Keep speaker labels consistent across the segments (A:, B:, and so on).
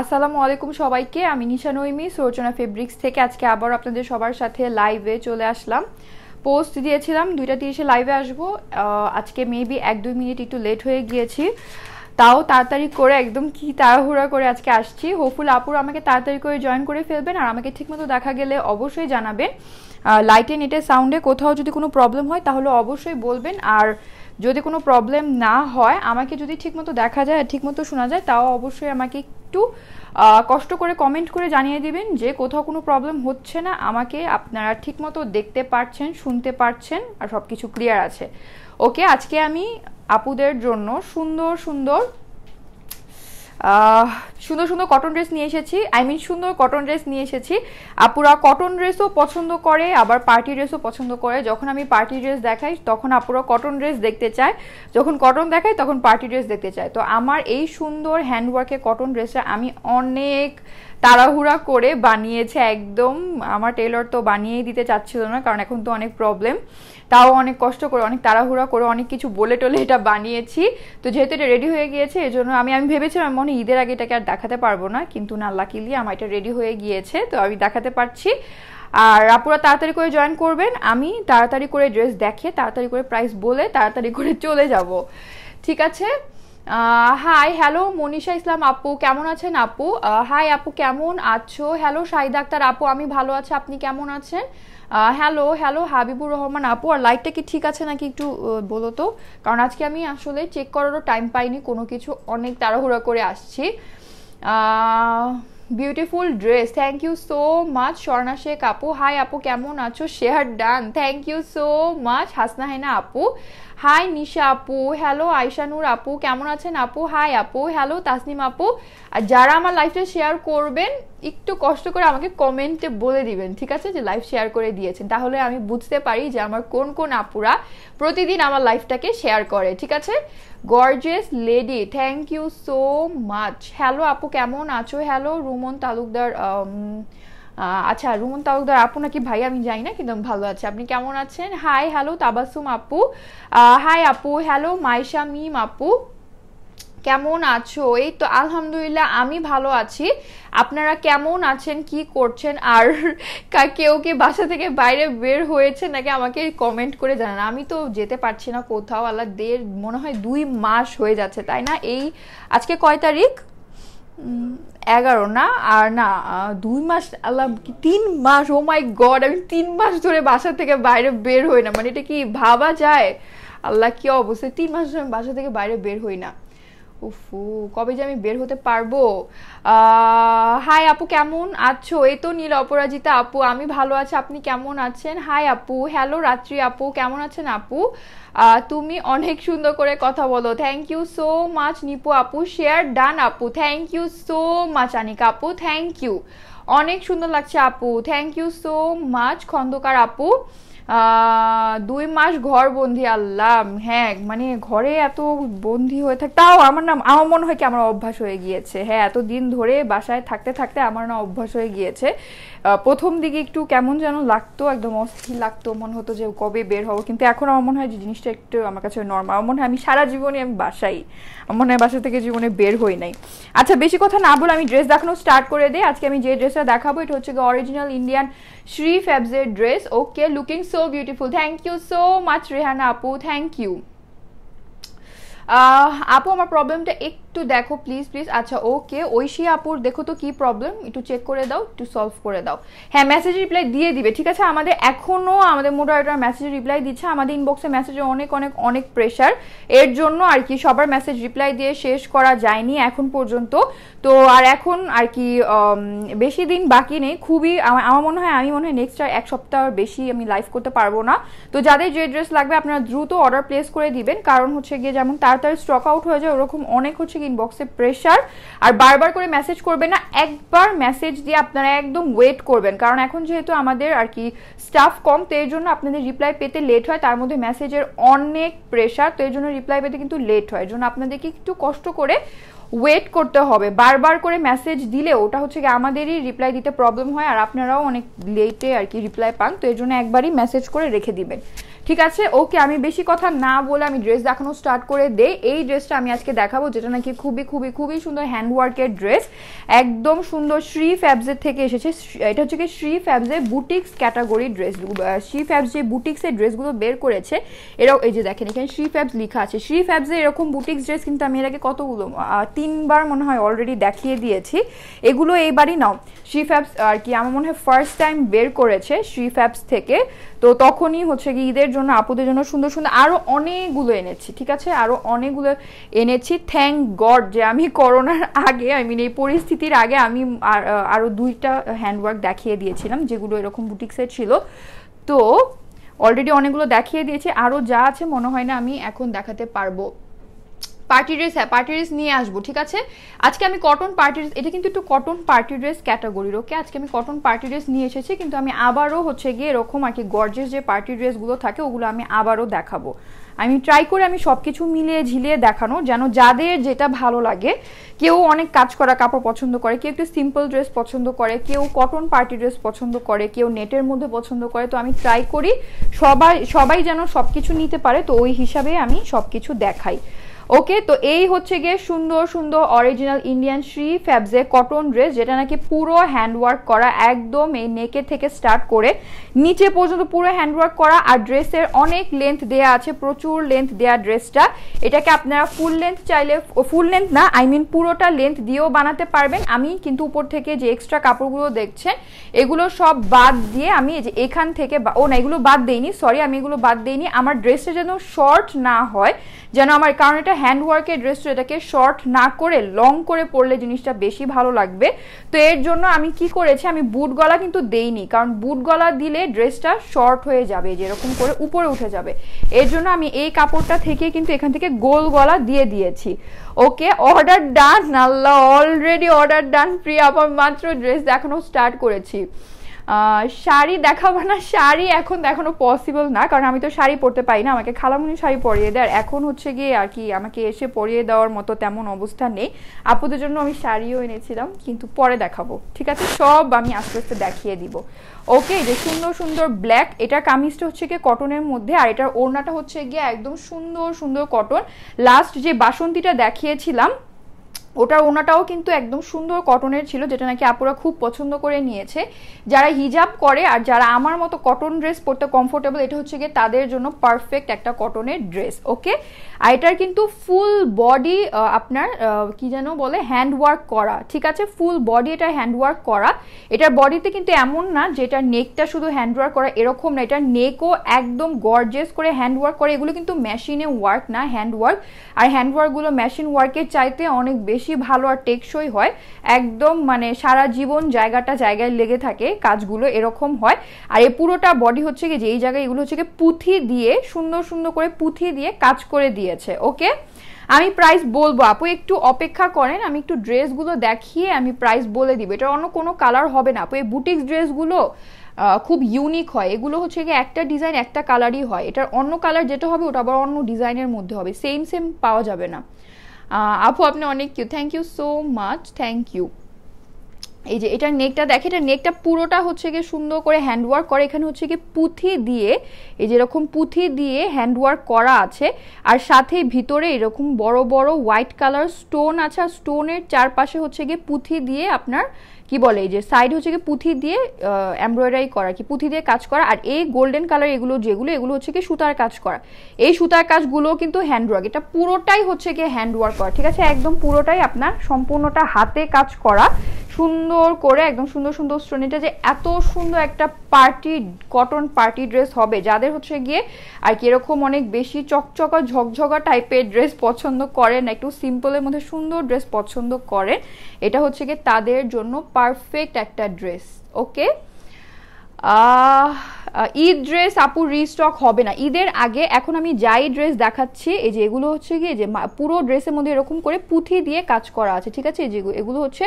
A: আসসালামু আলাইকুম সবাইকে আমি নিশা নইমি সরচনা ফেব্রিক্স থেকে আজকে আবার আপনাদের সবার সাথে লাইভে চলে আসলাম পোস্ট দিয়েছিলাম দুইটা তিরিশে লাইভে আসবো আজকে মেবি এক দুই মিনিট একটু লেট হয়ে গিয়েছি তাও তাড়াতাড়ি করে একদম কি তাড়াহুড়া করে আজকে আসছি হোপফুল আপুর আমাকে তাড়াতাড়ি করে জয়েন করে ফেলবেন আর আমাকে ঠিকমতো দেখা গেলে অবশ্যই জানাবেন লাইটে নেটের সাউন্ডে কোথাও যদি কোনো প্রবলেম হয় তাহলে অবশ্যই বলবেন আর যদি কোনো প্রবলেম না হয় আমাকে যদি ঠিকমতো দেখা যায় ঠিকমতো শোনা যায় তাও অবশ্যই আমাকে একটু কষ্ট করে কমেন্ট করে জানিয়ে দিবেন যে কোথাও কোনো প্রবলেম হচ্ছে না আমাকে আপনারা ঠিকমতো দেখতে পারছেন শুনতে পারছেন আর সব কিছু ক্লিয়ার আছে ওকে আজকে আমি আপুদের জন্য সুন্দর সুন্দর সুন্দর সুন্দর কটন ড্রেস নিয়ে এসেছি আই মিন সুন্দর কটন ড্রেস নিয়ে এসেছি আপুরা কটন ড্রেসও পছন্দ করে আবার পার্টি ড্রেসও পছন্দ করে যখন আমি পার্টি ড্রেস দেখাই তখন আপুরা কটন ড্রেস দেখতে চায় যখন কটন দেখাই তখন পার্টি ড্রেস দেখতে চায় তো আমার এই সুন্দর হ্যান্ডওয়ার্কে কটন ড্রেসটা আমি অনেক তাড়াহুড়া করে বানিয়েছে একদম আমার টেলর তো বানিয়েই দিতে চাচ্ছিল না কারণ এখন তো অনেক প্রবলেম তাও অনেক কষ্ট করে অনেক তাড়াহুড়া করে অনেক কিছু বলে টোলে এটা বানিয়েছি তো যেহেতু এটা রেডি হয়ে গিয়েছে এই জন্য আমি আমি ভেবেছিলাম মনে ঈদের আগে এটাকে আর দেখাতে পারবো না কিন্তু না লাকিলি আমার এটা রেডি হয়ে গিয়েছে তো আমি দেখাতে পারছি আর আপুরা তাড়াতাড়ি করে জয়েন করবেন আমি তাড়াতাড়ি করে ড্রেস দেখে তাড়াতাড়ি করে প্রাইস বলে তাড়াতাড়ি করে চলে যাব ঠিক আছে হাই হ্যালো মনীষা ইসলাম আপু কেমন আছেন আপু হাই আপু কেমন আছো হ্যালো শাহিদ আক্তার আপু আমি ভালো আছি আপনি কেমন আছেন হ্যালো হ্যালো হাবিবুর রহমান আপু আর লাইকটা কি ঠিক আছে নাকি একটু বলো তো কারণ আজকে আমি আসলে চেক করারও টাইম পাইনি কোনো কিছু অনেক তাড়াহুড়া করে আসছি beautiful dress thank you so much Swarna Sheikh আপু হাই আপু কেমন আছো share done thank you so much Hasna Hena আপু হাই নিশা আপু হ্যালো আয়শানুর আপু কেমন আছেন আপু হাই আপু হ্যালো তাসনিম আপু আর যারা আমার লাইফটা শেয়ার করবেন একটু কষ্ট করে আমাকে কমেন্টে বলে দিবেন ঠিক আছে যে লাইফ শেয়ার করে দিয়েছেন তাহলে আমি বুঝতে পারি যে আমার কোন কোন আপুরা প্রতিদিন আমার লাইফটাকে শেয়ার করে ঠিক আছে gorgeous lady thank you so much hello আপু কেমন আছো হ্যালো রুমন তালুকদার আচ্ছা রুমন তালুকদার আপু নাকি ভাই আমি যাই না কিন্তু ভালো আছে আপনি কেমন আছেন হাই হ্যালো তাবাসুম আপু হাই আপু হ্যালো মাইশা মিম আপু কেমন আছো এই তো আলহামদুলিল্লাহ আমি ভালো আছি আপনারা কেমন আছেন কি করছেন আর কেউ কে বাসা থেকে বাইরে বের হয়েছে নাকি আমাকে কমেন্ট করে জানান আমি তো যেতে পারছি না কোথাও আল্লাহ দেড় মনে হয় দুই মাস হয়ে যাচ্ছে তাই না এই আজকে কয় তারিখ এগারো না আর না দুই মাস আল্লাহ তিন মাস ও মাই গড আমি তিন মাস ধরে বাসা থেকে বাইরে বের হই না মানে এটা কি ভাবা যায় আল্লাহ কি অবস্থা তিন মাস ধরে বাসা থেকে বাইরে বের হই না উফু কবে যে আমি বের হতে পারবো হাই আপু কেমন আছো এই তো নীল অপরাজিতা আপু আমি ভালো আছি আপনি কেমন আছেন হাই আপু হ্যালো রাত্রি আপু কেমন আছেন আপু তুমি অনেক সুন্দর করে কথা বলো thank you so much Nipu আপু শেয়ার ডান আপু thank you so much Anika আপু থ্যাংক ইউ অনেক সুন্দর লাগছে আপু thank you so much Khandakar আপু দুই মাস ঘর বন্দি আল্লাহ হ্যাঁ মানে ঘরে এত বন্দি হয়ে থাকে তাও আমার নাম আমার মনে হয় কি আমার অভ্যাস হয়ে গিয়েছে হ্যাঁ এত দিন ধরে বাসায় থাকতে থাকতে আমার না অভ্যাস হয়ে গিয়েছে প্রথম দিকে একটু কেমন যেন লাগতো একদম অস্থির লাগতো মনে হতো যে কবে বের হবো কিন্তু এখন আমার মনে হয় যে জিনিসটা একটু আমার কাছে নর্মাল আমার মনে হয় আমি সারা জীবনে আমি বাসাই আমার মনে হয় বাসা থেকে জীবনে বের হই নাই আচ্ছা বেশি কথা না বলে আমি ড্রেস দেখানো স্টার্ট করে দিই আজকে আমি যে ড্রেসটা দেখাবো এটা হচ্ছে original Indian Shree Fabzade dress. Okay, looking so beautiful. Thank you so much, Rehana Apu. Thank you. Uh, Apu, my problem is. একটু দেখো প্লিজ প্লিজ আচ্ছা ওকে ঐশী আপুর দেখো তো কি প্রবলেম একটু চেক করে দাও একটু সলভ করে দাও হ্যাঁ মেসেজ রিপ্লাই দিয়ে দিবে ঠিক আছে আমাদের এখনও আমাদের মোডারেটার মেসেজ রিপ্লাই দিচ্ছে আমাদের ইনবক্সে মেসেজে অনেক অনেক অনেক প্রেশার এর জন্য আর কি সবার মেসেজ রিপ্লাই দিয়ে শেষ করা যায়নি এখন পর্যন্ত তো আর এখন আর কি বেশি দিন বাকি নেই খুবই আমার মনে হয় আমি মনে হয় নেক্সট এক সপ্তাহ বেশি আমি লাইভ করতে পারবো না তো যাদের যে ড্রেস লাগবে আপনারা দ্রুত অর্ডার প্লেস করে দিবেন কারণ হচ্ছে গিয়ে যেমন তাড়াতাড়ি স্টক আউট হয়ে যায় ওরকম অনেক হচ্ছে ঠিক ইনবক্সে প্রেশার আর বারবার করে মেসেজ করবেন না একবার মেসেজ দিয়ে আপনারা একদম ওয়েট করবেন কারণ এখন যেহেতু আমাদের আর কি স্টাফ কম তো এর জন্য আপনাদের রিপ্লাই পেতে লেট হয় তার মধ্যে মেসেজের অনেক প্রেশার তো এর জন্য রিপ্লাই পেতে কিন্তু লেট হয় জন্য আপনাদেরকে একটু কষ্ট করে ওয়েট করতে হবে বারবার করে মেসেজ দিলে ওটা হচ্ছে কি আমাদেরই রিপ্লাই দিতে প্রবলেম হয় আর আপনারাও অনেক লেটে আর কি রিপ্লাই পান তো এর জন্য একবারই মেসেজ করে রেখে দিবেন ঠিক আছে ওকে আমি বেশি কথা না বলে আমি ড্রেস দেখানো স্টার্ট করে দে এই ড্রেসটা আমি আজকে দেখাবো যেটা নাকি খুবই খুবই খুবই সুন্দর হ্যান্ডওয়ার্কের ড্রেস একদম সুন্দর শ্রী ফ্যাবসের থেকে এসেছে এটা হচ্ছে কি শ্রী ফ্যাবসের boutiques category dress Shree Fabs যে বুটিক্সের ড্রেসগুলো বের করেছে এরকম এই যে দেখেন এখানে শ্রী ফ্যাবস লিখা আছে শ্রী ফ্যাবসে এরকম বুটিক্স ড্রেস কিন্তু আমি এর আগে কতগুলো তিনবার মনে হয় অলরেডি দেখিয়ে দিয়েছি এগুলো এইবারই নাও শ্রীফ্যাবস আর কি আমার মনে হয় ফার্স্ট টাইম বের করেছে শিফ্যাপস থেকে তো তখনই হচ্ছে কি ঈদের জন্য আপুদের জন্য সুন্দর সুন্দর আরও অনেকগুলো এনেছি ঠিক আছে আরও অনেকগুলো এনেছি থ্যাংক গড যে আমি করোনার আগে আই মিন এই পরিস্থিতির আগে আমি আরও দুইটা হ্যান্ডওয়ার্ক দেখিয়ে দিয়েছিলাম যেগুলো এরকম বুটিক্সে ছিল তো অলরেডি অনেকগুলো দেখিয়ে দিয়েছি আরও যা আছে মনে হয় না আমি এখন দেখাতে পারবো পার্টি ড্রেস হ্যাঁ পার্টি ড্রেস নিয়ে আসবো ঠিক আছে আজকে আমি কটন পার্টি ড্রেস এটা কিন্তু একটু কটন পার্টি ড্রেস ক্যাটাগরির ওকে আজকে আমি কটন পার্টি ড্রেস নিয়ে এসেছি কিন্তু আমি আবারও হচ্ছে গিয়ে এরকম আর কি গর্জেস যে পার্টি ড্রেসগুলো থাকে ওগুলো আমি আবারও দেখাবো আমি ট্রাই করে আমি সব কিছু মিলিয়ে ঝিলিয়ে দেখানো যেন যাদের যেটা ভালো লাগে কেউ অনেক কাজ করা কাপড় পছন্দ করে কেউ একটু সিম্পল ড্রেস পছন্দ করে কেউ কটন পার্টি ড্রেস পছন্দ করে কেউ নেটের মধ্যে পছন্দ করে তো আমি ট্রাই করি সবাই সবাই যেন সব কিছু নিতে পারে তো ওই হিসাবে আমি সব কিছু দেখাই ওকে তো এই হচ্ছে গিয়ে সুন্দর সুন্দর original Indian Shree Fabzade cotton dress যেটা নাকি পুরো হ্যান্ডওয়ার্ক করা একদম এই নেকে থেকে স্টার্ট করে নিচে পর্যন্ত পুরো হ্যান্ডওয়ার্ক করা আর ড্রেসের অনেক লেন্থ দেয়া আছে প্রচুর লেন্থ দেয়া ড্রেসটা এটাকে আপনারা ফুল লেন্থ চাইলে ফুল লেন্থ না আই মিন পুরোটা লেন্থ দিয়েও বানাতে পারবেন আমি কিন্তু উপর থেকে যে এক্সট্রা কাপড়গুলো দেখছেন এগুলো সব বাদ দিয়ে আমি যে এখান থেকে ও না এগুলো বাদ দেইনি সরি আমি এগুলো বাদ দেইনি আমার ড্রেসটা যেন শর্ট না হয় যেন আমার কারণ এটা হ্যান্ডওয়ার্কের ড্রেসটা এটাকে শর্ট না করে লং করে পরলে জিনিসটা বেশি ভালো লাগবে তো এর জন্য আমি কি করেছি আমি বুট গলা কিন্তু দেইনি কারণ বুট গলা দিলে ড্রেসটা শর্ট হয়ে যাবে যেরকম করে উপরে উঠে যাবে এর জন্য আমি এই কাপড়টা থেকে কিন্তু এখান থেকে গোল গলা দিয়ে দিয়েছি ওকে অর্ডার ডান আল্লাহ অলরেডি অর্ডার ডান প্রিয়া আবার মাত্র ড্রেস দেখানো স্টার্ট করেছি শাড়ি দেখাবো না শাড়ি এখন দেখানো পসিবল না কারণ আমি তো শাড়ি পরতে পারি না আমাকে খালামুনি শাড়ি পরিয়ে দেয় আর এখন হচ্ছে গিয়ে আর কি আমাকে এসে পরিয়ে দেওয়ার মতো তেমন অবস্থা নেই আপুদের জন্য আমি শাড়িও এনেছিলাম কিন্তু পরে দেখাবো ঠিক আছে সব আমি আস্তে আস্তে দেখিয়ে দিব ওকে যে সুন্দর সুন্দর ব্ল্যাক এটা কামিজটা হচ্ছে গিয়ে কটনের মধ্যে আর এটার ওড়নাটা হচ্ছে গিয়ে একদম সুন্দর সুন্দর কটন লাস্ট যে বাসন্তীটা দেখিয়েছিলাম ওটার ওনাটাও কিন্তু একদম সুন্দর কটনের ছিল যেটা নাকি আপুরা খুব পছন্দ করে নিয়েছে যারা হিজাব করে আর যারা আমার মতো কটন ড্রেস পরতে কমফোর্টেবল এটা হচ্ছে গিয়ে তাদের জন্য পারফেক্ট একটা কটনের ড্রেস ওকে আর এটার কিন্তু ফুল বডি আপনার কি যেন বলে হ্যান্ড ওয়ার্ক করা ঠিক আছে ফুল বডি এটা হ্যান্ড ওয়ার্ক করা এটার বডিতে কিন্তু এমন না যে এটার নেকটা শুধু হ্যান্ড ওয়ার্ক করা এরকম না এটার নেকও একদম গর্জেস করে হ্যান্ড ওয়ার্ক করে এগুলো কিন্তু মেশিনে ওয়ার্ক না হ্যান্ড ওয়ার্ক আর হ্যান্ড ওয়ার্কগুলো মেশিন ওয়ার্কের চাইতে অনেক বেশি বেশি ভালো আর টেকসই হয় একদম মানে সারা জীবন জায়গাটা জায়গায় লেগে থাকে কাজগুলো এরকম হয় আর এ পুরোটা বডি হচ্ছে কি যে এই জায়গায় এগুলো হচ্ছে কি পুঁথি দিয়ে সুন্দর সুন্দর করে পুঁথি দিয়ে কাজ করে দিয়েছে ওকে আমি প্রাইস বলবো আপু একটু অপেক্ষা করেন আমি একটু ড্রেসগুলো দেখিয়ে আমি প্রাইস বলে দিব এটা অন্য কোনো কালার হবে না আপু এই বুটিক্স ড্রেসগুলো খুব ইউনিক হয় এগুলো হচ্ছে গিয়ে একটা ডিজাইন একটা কালারই হয় এটার অন্য কালার যেটা হবে ওটা আবার অন্য ডিজাইনের মধ্যে হবে সেম সেম পাওয়া যাবে না আপু আপনি অনেক cute thank you so much thank you এই যে এটার নেকটা দেখে এটা নেকটা পুরোটা হচ্ছে গিয়ে সুন্দর করে হ্যান্ডওয়ার্ক করে এখানে হচ্ছে গিয়ে পুঁথি দিয়ে এই যে এরকম পুঁথি দিয়ে হ্যান্ডওয়ার্ক করা আছে আর সাথে ভিতরে এরকম বড় বড় হোয়াইট কালার স্টোন আছে আর স্টোনের চারপাশে হচ্ছে গিয়ে পুঁথি দিয়ে আপনার কি বলে এই যে সাইড হচ্ছে কি পুঁথি দিয়ে এমব্রয়ডারি করা কি পুঁথি দিয়ে কাজ করা আর এই গোল্ডেন কালার এগুলো যেগুলো এগুলো হচ্ছে কি সুতার কাজ করা এই সুতার কাজগুলো কিন্তু হ্যান্ডওয়ার্ক এটা পুরোটাই হচ্ছে কি হ্যান্ডওয়ার্ক করা ঠিক আছে একদম পুরোটাই আপনার সম্পূর্ণটা হাতে কাজ করা সুন্দর করে একদম সুন্দর সুন্দর শ্রেণীটা যে এত সুন্দর একটা পার্টি কটন পার্টি ড্রেস হবে যাদের হচ্ছে গিয়ে আর কি এরকম অনেক বেশি চকচকা ঝকঝকা টাইপের ড্রেস পছন্দ করেন একটু সিম্পলের মধ্যে সুন্দর ড্রেস পছন্দ করেন এটা হচ্ছে গিয়ে তাদের জন্য পারফেক্ট একটা ড্রেস ওকে ঈদ ড্রেস আপু রিস্টক হবে না ঈদের আগে এখন আমি যাই ড্রেস দেখাচ্ছি এই যে এগুলো হচ্ছে কি যে পুরো ড্রেসের মধ্যে এরকম করে পুঁথি দিয়ে কাজ করা আছে ঠিক আছে যে এগুলো হচ্ছে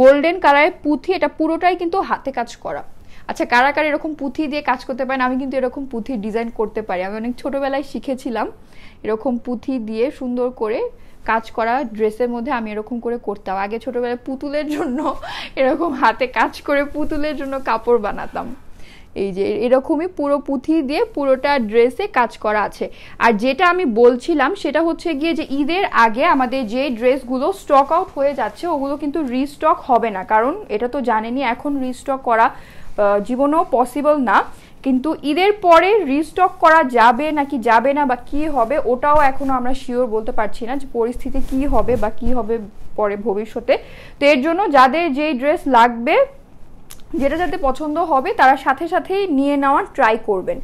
A: গোল্ডেন কালারের পুঁথি এটা পুরোটাই কিন্তু হাতে কাজ করা আচ্ছা কারা কারা এরকম পুঁথি দিয়ে কাজ করতে পারেন আমি কিন্তু এরকম পুঁথি ডিজাইন করতে পারি আমি অনেক ছোটোবেলায় শিখেছিলাম এরকম পুঁথি দিয়ে সুন্দর করে কাজ করা ড্রেসের মধ্যে আমি এরকম করে করতাম আগে ছোটোবেলায় পুতুলের জন্য এরকম হাতে কাজ করে পুতুলের জন্য কাপড় বানাতাম এই যে এরকমই পুরো পুঁথি দিয়ে পুরোটা ড্রেসে কাজ করা আছে আর যেটা আমি বলছিলাম সেটা হচ্ছে গিয়ে যে ঈদের আগে আমাদের যে ড্রেসগুলো স্টক আউট হয়ে যাচ্ছে ওগুলো কিন্তু রিস্টক হবে না কারণ এটা তো জানেনি এখন রিস্টক করা জীবনেও পসিবল না কিন্তু ঈদের পরে রিস্টক করা যাবে নাকি যাবে না বা কি হবে ওটাও এখনও আমরা শিওর বলতে পারছি না যে পরিস্থিতি কি হবে বা কি হবে পরে ভবিষ্যতে তো এর জন্য যাদের যেই ড্রেস লাগবে যেটা যাতে পছন্দ হবে তারা সাথে সাথেই নিয়ে নেওয়ার ট্রাই করবেন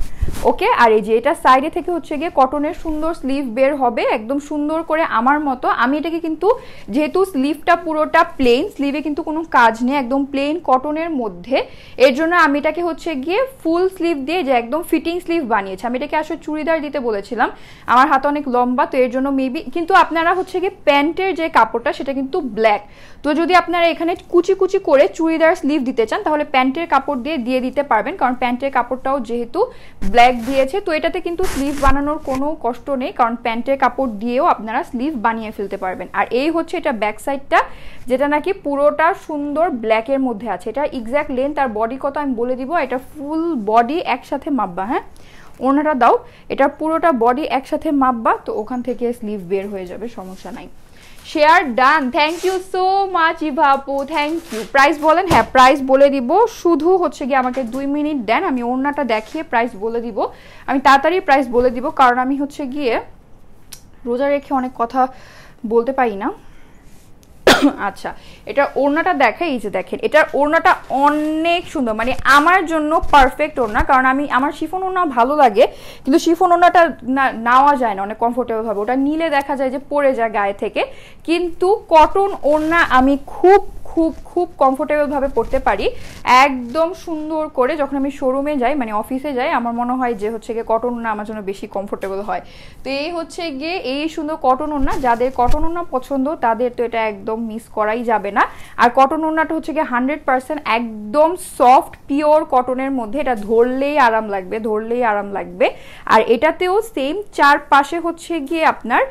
A: ওকে আর এই যে এটা সাইডে থেকে হচ্ছে গিয়ে কটনের সুন্দর স্লিভ বের হবে একদম সুন্দর করে আমার মতো আমি এটাকে কিন্তু যেহেতু স্লিভটা পুরোটা প্লেন স্লিভে কিন্তু কোনো কাজ নেই একদম প্লেন কটনের মধ্যে এর জন্য আমি এটাকে হচ্ছে গিয়ে ফুল স্লিভ দিয়ে যে একদম ফিটিং স্লিভ বানিয়েছি আমি এটাকে আসলে চুড়িদার দিতে বলেছিলাম আমার হাত অনেক লম্বা তো এর জন্য মেবি কিন্তু আপনারা হচ্ছে গিয়ে প্যান্টের যে কাপড়টা সেটা কিন্তু ব্ল্যাক তো যদি আপনারা এখানে কুচি কুচি করে চুড়িদার স্লিভ দিতে চান তাহলে প্যান্টের কাপড় দিয়ে দিয়ে দিতে পারবেন কারণ প্যান্টের কাপড়টাও যেহেতু ব্ল্যাক দিয়েছে তো এটাতে কিন্তু স্লিভ বানানোর কোনো কষ্ট নেই কারণ প্যান্টের কাপড় দিয়েও আপনারা স্লিভ বানিয়ে ফেলতে পারবেন আর এই হচ্ছে এটা ব্যাক সাইডটা যেটা নাকি পুরোটা সুন্দর ব্ল্যাকের মধ্যে আছে এটা এক্স্যাক্ট লেন্থ আর বডি কত আমি বলে দিব এটা ফুল বডি একসাথে মাপবা হ্যাঁ ওনারা দাও এটা পুরোটা বডি একসাথে মাপবা তো ওখান থেকে স্লিভ বের হয়ে যাবে সমস্যা নাই share done thank you so much ইভাপু থ্যাংক ইউ প্রাইস বলেন হ্যাঁ প্রাইস বলে দিব শুধু হচ্ছে গিয়ে আমাকে দুই মিনিট দেন আমি ওড়নাটা দেখিয়ে প্রাইস বলে দিব আমি তাড়াতাড়ি প্রাইস বলে দিব কারণ আমি হচ্ছে গিয়ে রোজা রেখে অনেক কথা বলতে পারি না আচ্ছা এটা ওড়নাটা দেখা এই যে দেখেন এটার ওড়নাটা অনেক সুন্দর মানে আমার জন্য পারফেক্ট ওড়না কারণ আমি আমার শিফন ওড়না ভালো লাগে কিন্তু শিফন ওড়নাটা নেওয়া যায় না অনেক হবে ওটা নিলে দেখা যায় যে পড়ে যায় গায়ে থেকে কিন্তু কটন ওড়না আমি খুব খুব খুব কমফোর্টেবলভাবে পড়তে পারি একদম সুন্দর করে যখন আমি শোরুমে যাই মানে অফিসে যাই আমার মনে হয় যে হচ্ছে গিয়ে কটন ওনা আমার জন্য বেশি কমফোর্টেবল হয় তো এই হচ্ছে গিয়ে এই সুন্দর কটন ওনা যাদের কটন ওনা পছন্দ তাদের তো এটা একদম মিস করাই যাবে না আর কটন ওনাটা হচ্ছে গিয়ে হান্ড্রেড পার্সেন্ট একদম সফট পিওর কটনের মধ্যে এটা ধরলেই আরাম লাগবে ধরলেই আরাম লাগবে আর এটাতেও সেম চার পাশে হচ্ছে গিয়ে আপনার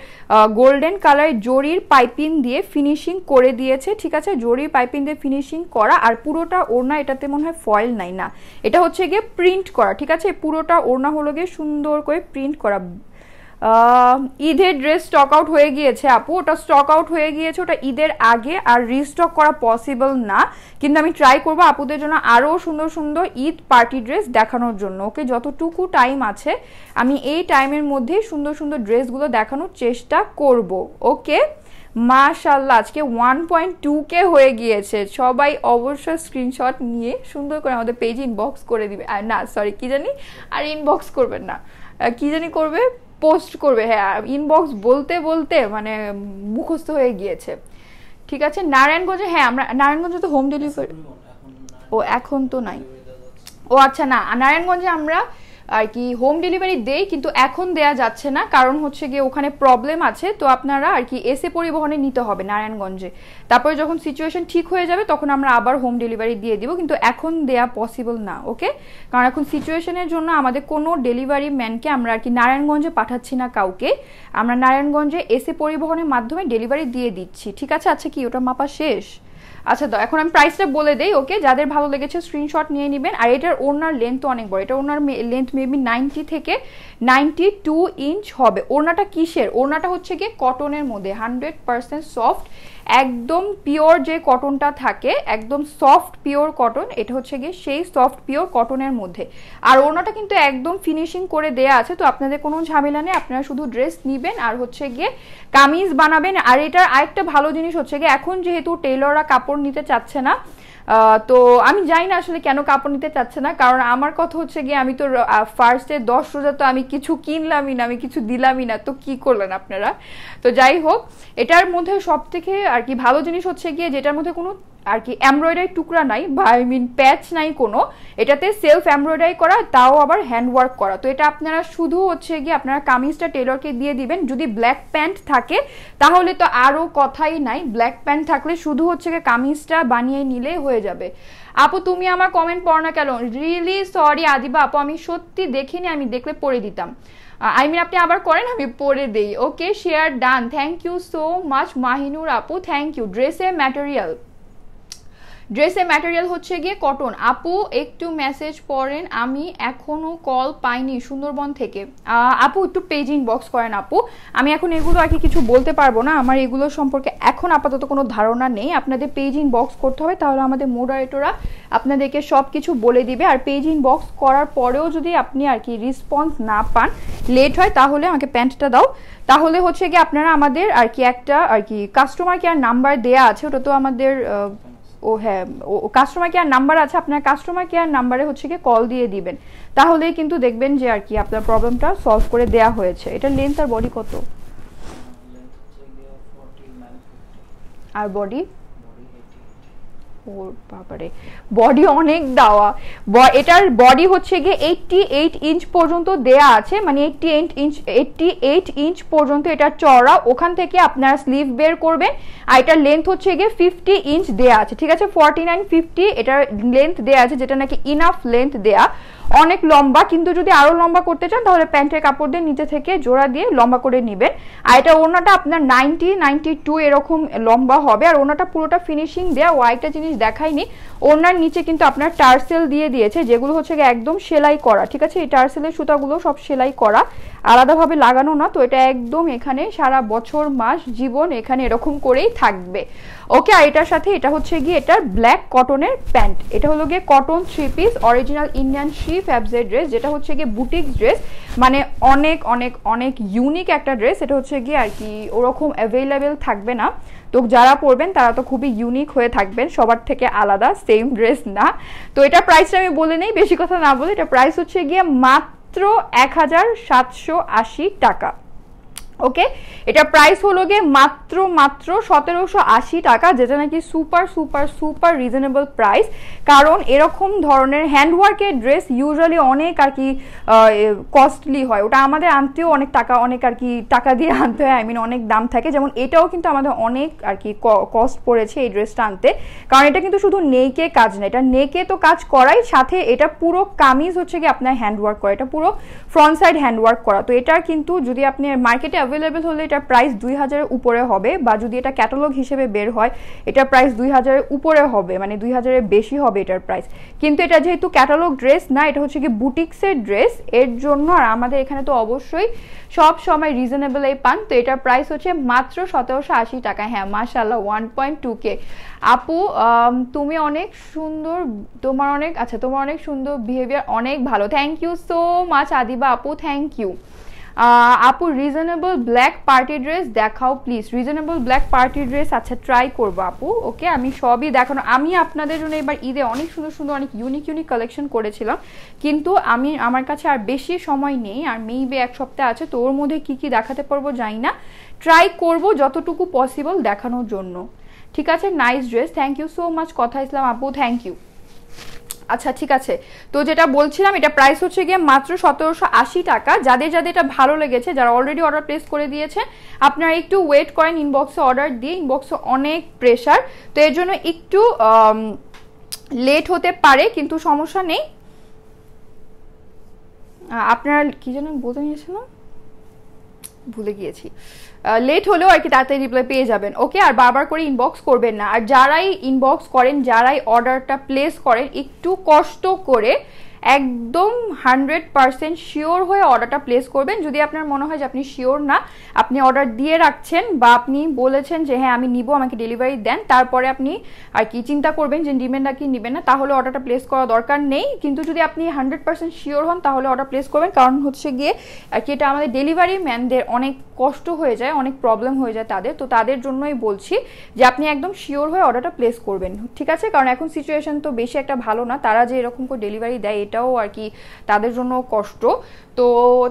A: গোল্ডেন কালার জরির পাইপিং দিয়ে ফিনিশিং করে দিয়েছে ঠিক আছে জরির পাইপিং দিয়ে দিয়ে ফিনিশিং করা আর পুরোটা ওড়না এটাতে মনে হয় ফয়েল নাই না এটা হচ্ছে গিয়ে প্রিন্ট করা ঠিক আছে পুরোটা ওড়না হলো গিয়ে সুন্দর করে প্রিন্ট করা ঈদের ড্রেস স্টক আউট হয়ে গিয়েছে আপু ওটা স্টক আউট হয়ে গিয়েছে ওটা ঈদের আগে আর রিস্টক করা পসিবল না কিন্তু আমি ট্রাই করবো আপুদের জন্য আরও সুন্দর সুন্দর ঈদ পার্টি ড্রেস দেখানোর জন্য ওকে যতটুকু টাইম আছে আমি এই টাইমের মধ্যে সুন্দর সুন্দর ড্রেসগুলো দেখানোর চেষ্টা করব ওকে মাশাল্লাহ আজকে ওয়ান পয়েন্ট টু কে হয়ে গিয়েছে সবাই অবশ্যই স্ক্রিনশট নিয়ে সুন্দর করে আমাদের পেজ ইনবক্স করে দিবে আর না সরি কী জানি আর ইনবক্স করবেন না কী জানি করবে পোস্ট করবে হ্যাঁ ইনবক্স বলতে বলতে মানে মুখস্থ হয়ে গিয়েছে ঠিক আছে নারায়ণগঞ্জে হ্যাঁ আমরা নারায়ণগঞ্জে তো হোম ডেলিভারি ও এখন তো নাই ও আচ্ছা না নারায়ণগঞ্জে আমরা আর কি হোম ডেলিভারি দেই কিন্তু এখন দেয়া যাচ্ছে না কারণ হচ্ছে গিয়ে ওখানে প্রবলেম আছে তো আপনারা আর কি এসে পরিবহনে নিতে হবে নারায়ণগঞ্জে তারপরে যখন সিচুয়েশন ঠিক হয়ে যাবে তখন আমরা আবার হোম ডেলিভারি দিয়ে দিব কিন্তু এখন দেয়া পসিবল না ওকে কারণ এখন সিচুয়েশনের জন্য আমাদের কোনো ডেলিভারি ম্যানকে আমরা আর কি নারায়ণগঞ্জে পাঠাচ্ছি না কাউকে আমরা নারায়ণগঞ্জে এসে পরিবহনের মাধ্যমে ডেলিভারি দিয়ে দিচ্ছি ঠিক আছে আচ্ছা কি ওটা মাপা শেষ আচ্ছা তো এখন আমি প্রাইসটা বলে দেই ওকে যাদের ভালো লেগেছে স্ক্রিনশট নিয়ে নেবেন আর এটার ওনার লেন্থ অনেক বড় এটা ওনার লেন্থ মেবি নাইনটি থেকে নাইনটি টু ইঞ্চ হবে ওনাটা কিসের ওনাটা হচ্ছে কি কটনের মধ্যে হান্ড্রেড সফট একদম পিওর যে কটনটা থাকে একদম সফট পিওর কটন এটা হচ্ছে গিয়ে সেই সফট পিওর কটনের মধ্যে আর ওনাটা কিন্তু একদম ফিনিশিং করে দেয়া আছে তো আপনাদের কোনো ঝামেলা নেই আপনারা শুধু ড্রেস নিবেন আর হচ্ছে গিয়ে কামিজ বানাবেন আর এটার আরেকটা ভালো জিনিস হচ্ছে গিয়ে এখন যেহেতু টেলররা কাপড় নিতে চাচ্ছে না তো আমি জানি না আসলে কেন কাপড় নিতে চাচ্ছে না কারণ আমার কথা হচ্ছে গিয়ে আমি তো ফার্স্টে দশ রোজা তো আমি কিছু কিনলামই না আমি কিছু দিলামই না তো কি করলেন আপনারা তো যাই হোক এটার মধ্যে সব থেকে আর কি ভালো জিনিস হচ্ছে গিয়ে যেটার মধ্যে কোনো আর কি এমব্রয়ডারি টুকরা নাই বা আই মিন প্যাচ নাই কোনো এটাতে সেলফ এমব্রয়ডারি করা তাও আবার হ্যান্ড ওয়ার্ক করা তো এটা আপনারা শুধু হচ্ছে গিয়ে আপনারা কামিজটা টেলরকে দিয়ে দিবেন যদি ব্ল্যাক প্যান্ট থাকে তাহলে তো আরও কথাই নাই ব্ল্যাক প্যান্ট থাকলে শুধু হচ্ছে গিয়ে কামিজটা বানিয়ে নিলে হয়ে যাবে আপু তুমি আমার কমেন্ট পড় না কেন রিয়েলি সরি আদিবা আপু আমি সত্যি দেখিনি আমি দেখলে পড়ে দিতাম আই মিন আপনি আবার করেন আমি পরে দেই okay share done thank you so much Mahinur আপু থ্যাংক ইউ ড্রেসে ম্যাটেরিয়াল ড্রেসের ম্যাটেরিয়াল হচ্ছে গিয়ে কটন আপু একটু মেসেজ পড়েন আমি এখনও কল পাইনি সুন্দরবন থেকে আপু একটু পেজ ইনবক্স করেন আপু আমি এখন এগুলো আর কি কিছু বলতে পারবো না আমার এগুলো সম্পর্কে এখন আপাতত কোনো ধারণা নেই আপনাদের পেজ ইনবক্স করতে হবে তাহলে আমাদের মোডারেটররা আপনাদেরকে সব কিছু বলে দিবে আর পেজ ইনবক্স করার পরেও যদি আপনি আর কি রিসপন্স না পান লেট হয় তাহলে আমাকে প্যান্টটা দাও তাহলে হচ্ছে গিয়ে আপনারা আমাদের আর কি একটা আর কি কাস্টমার কেয়ার নাম্বার দেয়া আছে ওটা তো আমাদের ও হ্যাঁ ও কাস্টমার কেয়ার নাম্বার আছে আপনার কাস্টমার কেয়ার নাম্বারে হচ্ছে গিয়ে কল দিয়ে দিবেন তাহলেই কিন্তু দেখবেন যে আর কি আপনার প্রবলেমটা সলভ করে দেয়া হয়েছে এটা লেন্থ আর বডি কত আর বডি বাবারে বডি অনেক দেওয়া এটার বডি হচ্ছে গিয়ে এইটটি এইট ইঞ্চ পর্যন্ত দেয়া আছে মানে eighty eight inch eighty eight inch পর্যন্ত এটা চড়া ওখান থেকে আপনার স্লিভ বের করবে আর এটার লেন্থ হচ্ছে গিয়ে ফিফটি ইঞ্চ দেয়া আছে ঠিক আছে ফর্টি নাইন ফিফটি এটার লেন্থ দেয়া আছে যেটা নাকি ইনাফ লেন্থ দেয়া অনেক লম্বা কিন্তু যদি আরো লম্বা করতে চান তাহলে প্যান্টের কাপড় দিয়ে নিচে থেকে জোড়া দিয়ে লম্বা করে নেবেন আর এটা ওনাটা আপনার নাইনটি নাইনটি টু এরকম লম্বা হবে আর ওনাটা পুরোটা ফিনিশিং দেওয়া ওয়াইটটা একটা জিনিস দেখায়নি ওনার নিচে কিন্তু আপনার টার্সেল দিয়ে দিয়েছে যেগুলো হচ্ছে একদম সেলাই করা ঠিক আছে এই টার্সেলের সুতাগুলো সব সেলাই করা আলাদাভাবে লাগানো না তো এটা একদম এখানে সারা বছর মাস জীবন এখানে এরকম করেই থাকবে ওকে আর এটার সাথে এটা হচ্ছে গিয়ে এটার ব্ল্যাক কটনের প্যান্ট এটা হলো গিয়ে cotton three piece original Indian she ফ্যাবসের ড্রেস যেটা হচ্ছে গিয়ে বুটিক ড্রেস মানে অনেক অনেক অনেক ইউনিক একটা ড্রেস এটা হচ্ছে গিয়ে আর কি ওরকম অ্যাভেলেবেল থাকবে না তো যারা পরবেন তারা তো খুবই ইউনিক হয়ে থাকবেন সবার থেকে আলাদা সেম ড্রেস না তো এটা প্রাইসটা আমি বলে নেই বেশি কথা না বলে এটা প্রাইস হচ্ছে গিয়ে মাত্র মাত্র এক হাজার সাতশো আশি টাকা ওকে এটা প্রাইস হলো গিয়ে মাত্র মাত্র সতেরোশো আশি টাকা যেটা নাকি super super super reasonable price কারণ এরকম ধরনের হ্যান্ডওয়ার্কের ড্রেস ইউজুয়ালি অনেক আর কি কস্টলি হয় ওটা আমাদের আনতেও অনেক টাকা অনেক আর কি টাকা দিয়ে আনতে হয় আই মিন অনেক দাম থাকে যেমন এটাও কিন্তু আমাদের অনেক আর কি কস্ট পড়েছে এই ড্রেসটা আনতে কারণ এটা কিন্তু শুধু নেকে কাজ না এটা নেকে তো কাজ করাই সাথে এটা পুরো কামিজ হচ্ছে কি আপনার হ্যান্ডওয়ার্ক করা এটা পুরো ফ্রন্ট সাইড হ্যান্ডওয়ার্ক করা তো এটার কিন্তু যদি আপনি মার্কেটে অ্যাভেলেবেল হলে এটা প্রাইস দুই হাজারের উপরে হবে বা যদি এটা ক্যাটালগ হিসেবে বের হয় এটার প্রাইস দুই হাজারের উপরে হবে মানে দুই হাজারের বেশি হবে এটার প্রাইস কিন্তু এটা যেহেতু ক্যাটালগ ড্রেস না এটা হচ্ছে কি বুটিক্সের ড্রেস এর জন্য আর আমাদের এখানে তো অবশ্যই সব সময় এই পান তো এটার প্রাইস হচ্ছে মাত্র সতেরোশো আশি টাকা হ্যাঁ মাসাল্লাহ ওয়ান পয়েন্ট টু কে আপু তুমি অনেক সুন্দর তোমার অনেক আচ্ছা তোমার অনেক সুন্দর বিহেভিয়ার অনেক ভালো thank you so much Adiba আপু থ্যাংক ইউ আপু রিজনেবল ব্ল্যাক পার্টি ড্রেস দেখাও please reasonable black party dress আচ্ছা ট্রাই করবো আপু ওকে আমি সবই দেখানো আমি আপনাদের জন্য এবার ঈদে অনেক সুন্দর সুন্দর অনেক ইউনিক ইউনিক কালেকশন করেছিলাম কিন্তু আমি আমার কাছে আর বেশি সময় নেই আর মেইবে এক সপ্তাহ আছে তো ওর মধ্যে কি কি দেখাতে পারবো যাই না ট্রাই করব যতটুকু পসিবল দেখানোর জন্য ঠিক আছে nice dress thank you so much Kotha Islam আপু থ্যাংক ইউ আচ্ছা ঠিক আছে তো যেটা বলছিলাম এটা প্রাইস হচ্ছে গিয়ে মাত্র সতেরোশো আশি টাকা যাদের যাদের এটা ভালো লেগেছে যারা অলরেডি অর্ডার প্লেস করে দিয়েছে আপনারা একটু ওয়েট করেন ইনবক্সে অর্ডার দিয়ে ইনবক্সে অনেক প্রেশার তো এর জন্য একটু লেট হতে পারে কিন্তু সমস্যা নেই আপনারা কি যেন বলতে নিয়েছিলাম ভুলে গিয়েছি লেট হলেও আর কি তাড়াতাড়ি রিপ্লাই পেয়ে যাবেন ওকে আর বারবার করে ইনবক্স করবেন না আর যারাই ইনবক্স করেন যারাই অর্ডারটা প্লেস করেন একটু কষ্ট করে একদম হান্ড্রেড পারসেন্ট শিওর হয়ে অর্ডারটা প্লেস করবেন যদি আপনার মনে হয় যে আপনি শিওর না আপনি অর্ডার দিয়ে রাখছেন বা আপনি বলেছেন যে হ্যাঁ আমি নিব আমাকে ডেলিভারি দেন তারপরে আপনি আর কি চিন্তা করবেন যে নেবেন কি নেবেন না তাহলে অর্ডারটা প্লেস করা দরকার নেই কিন্তু যদি আপনি হান্ড্রেড পারসেন্ট শিওর হন তাহলে অর্ডার প্লেস করবেন কারণ হচ্ছে গিয়ে আর কি এটা আমাদের ডেলিভারি ম্যানদের অনেক কষ্ট হয়ে যায় অনেক প্রবলেম হয়ে যায় তাদের তো তাদের জন্যই বলছি যে আপনি একদম শিওর হয়ে অর্ডারটা প্লেস করবেন ঠিক আছে কারণ এখন সিচুয়েশন তো বেশি একটা ভালো না তারা যে এরকম করে ডেলিভারি দেয় এটাও আর কি তাদের জন্য কষ্ট তো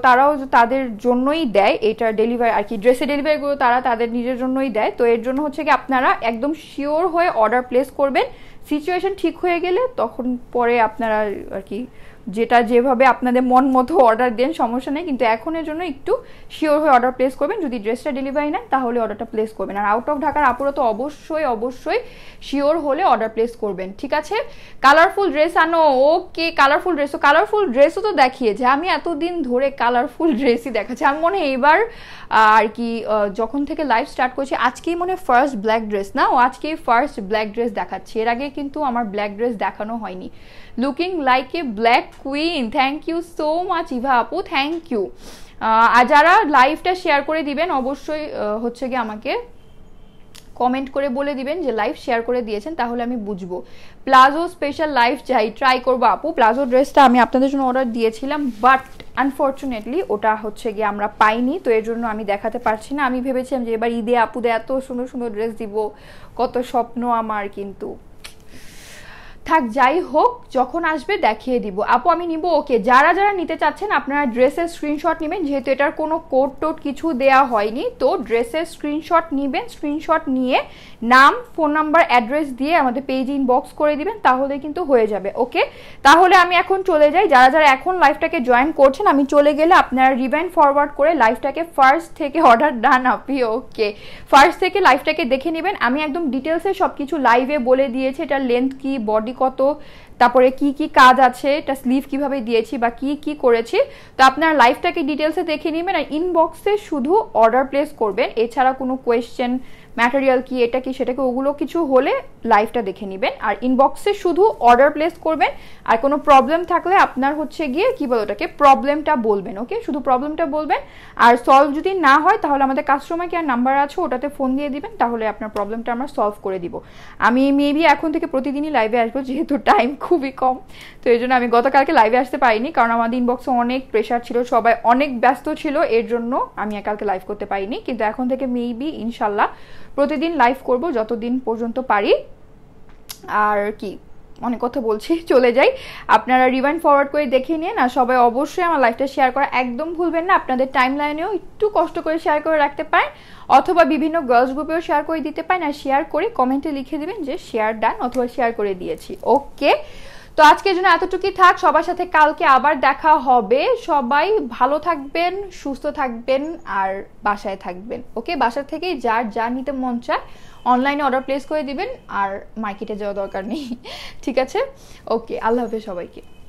A: তারাও তাদের জন্যই দেয় এটা ডেলিভারি আর কি ড্রেসে ডেলিভারিগুলো তারা তাদের নিজের জন্যই দেয় তো এর জন্য হচ্ছে কি আপনারা একদম শিওর হয়ে অর্ডার প্লেস করবেন সিচুয়েশন ঠিক হয়ে গেলে তখন পরে আপনারা আর কি যেটা যেভাবে আপনাদের মন মতো অর্ডার দেন সমস্যা নেই কিন্তু এখনের জন্য একটু শিওর হয়ে অর্ডার প্লেস করবেন যদি ড্রেসটা ডেলিভারি নেন তাহলে অর্ডারটা প্লেস করবেন আর আউট অফ ঢাকার আপুরা তো অবশ্যই অবশ্যই শিওর হলে অর্ডার প্লেস করবেন ঠিক আছে কালারফুল ড্রেস আনো ওকে কালারফুল ড্রেসও কালারফুল ড্রেসও তো দেখিয়েছে আমি এতদিন ধরে কালারফুল ড্রেসই দেখাচ্ছি আমি মনে হয় এবার আর কি যখন থেকে লাইভ স্টার্ট করছি আজকেই মনে হয় ফার্স্ট ব্ল্যাক ড্রেস না ও আজকেই ফার্স্ট ব্ল্যাক ড্রেস দেখাচ্ছি এর আগে কিন্তু আমার ব্ল্যাক ড্রেস দেখানো হয়নি looking like a black queen thank you so much Eva আপু থ্যাংক ইউ আর যারা লাইভটা শেয়ার করে দিবেন অবশ্যই হচ্ছে গিয়ে আমাকে কমেন্ট করে বলে দিবেন যে লাইভ শেয়ার করে দিয়েছেন তাহলে আমি বুঝবো প্লাজো স্পেশাল লাইভ চাই ট্রাই করবো আপু প্লাজো ড্রেসটা আমি আপনাদের জন্য অর্ডার দিয়েছিলাম বাট আনফর্চুনেটলি ওটা হচ্ছে গিয়ে আমরা পাইনি তো এর জন্য আমি দেখাতে পারছি না আমি ভেবেছিলাম যে এবার ঈদে আপুদের এত সুন্দর সুন্দর ড্রেস দিব কত স্বপ্ন আমার কিন্তু থাক যাই হোক যখন আসবে দেখিয়ে দিব আপু আমি নিব ওকে যারা যারা নিতে চাচ্ছেন আপনারা ড্রেসের স্ক্রিনশট নেবেন যেহেতু এটার কোনো কোড টোট কিছু দেয়া হয়নি তো ড্রেসের স্ক্রিনশট নেবেন স্ক্রিনশট নিয়ে নাম ফোন নাম্বার অ্যাড্রেস দিয়ে আমাদের পেজ ইনবক্স করে দিবেন তাহলে কিন্তু হয়ে যাবে ওকে তাহলে আমি এখন চলে যাই যারা যারা এখন লাইফটাকে জয়েন করছেন আমি চলে গেলে আপনারা রিভেন ফরওয়ার্ড করে লাইফটাকে ফার্স্ট থেকে অর্ডার ডান আপি ওকে ফার্স্ট থেকে লাইফটাকে দেখে নেবেন আমি একদম ডিটেলসে সব কিছু লাইভে বলে দিয়েছি এটার লেন্থ কি বডি কত তারপরে কি কি কাজ আছে এটা স্লিভ কিভাবে দিয়েছি বা কি কি করেছি তো আপনার লাইফটাকে ডিটেলসে দেখে নেবেন আর ইনবক্সে শুধু অর্ডার প্লেস করবেন এছাড়া কোনো কোয়েশ্চেন ম্যাটেরিয়াল কি এটা কি সেটাকে ওগুলো কিছু হলে লাইভটা দেখে নেবেন আর ইনবক্সে শুধু অর্ডার প্লেস করবেন আর কোনো প্রবলেম থাকলে আপনার হচ্ছে গিয়ে কী বলে ওটাকে প্রবলেমটা বলবেন ওকে শুধু প্রবলেমটা বলবেন আর সলভ যদি না হয় তাহলে আমাদের কাস্টমার কেয়ার নাম্বার আছে ওটাতে ফোন দিয়ে দিবেন তাহলে আপনার প্রবলেমটা আমরা সলভ করে দিব আমি মেবি এখন থেকে প্রতিদিনই লাইভে আসবো যেহেতু টাইম খুবই কম তো এই জন্য আমি গতকালকে লাইভে আসতে পারিনি কারণ আমাদের ইনবক্সে অনেক প্রেশার ছিল সবাই অনেক ব্যস্ত ছিল এর জন্য আমি একালকে লাইভ করতে পারিনি কিন্তু এখন থেকে মেবি ইনশাল্লাহ প্রতিদিন লাইভ করব যতদিন পর্যন্ত পারি আর কি অনেক কথা বলছি চলে যাই আপনারা রিভাইন্ড ফরওয়ার্ড করে দেখে নিন আর সবাই অবশ্যই আমার লাইফটা শেয়ার করা একদম ভুলবেন না আপনাদের টাইম লাইনেও একটু কষ্ট করে শেয়ার করে রাখতে পারেন অথবা বিভিন্ন গার্লস গ্রুপেও শেয়ার করে দিতে পারেন আর শেয়ার করে কমেন্টে লিখে দেবেন যে শেয়ার ডান অথবা শেয়ার করে দিয়েছি ওকে তো আজকের জন্য এতটুকুই থাক সবার সাথে কালকে আবার দেখা হবে সবাই ভালো থাকবেন সুস্থ থাকবেন আর বাসায় থাকবেন ওকে বাসা থেকেই যার যা নিতে মন চায় অনলাইনে অর্ডার প্লেস করে দিবেন আর মার্কেটে যাওয়া দরকার নেই ঠিক আছে ওকে আল্লাহ হাফেজ সবাইকে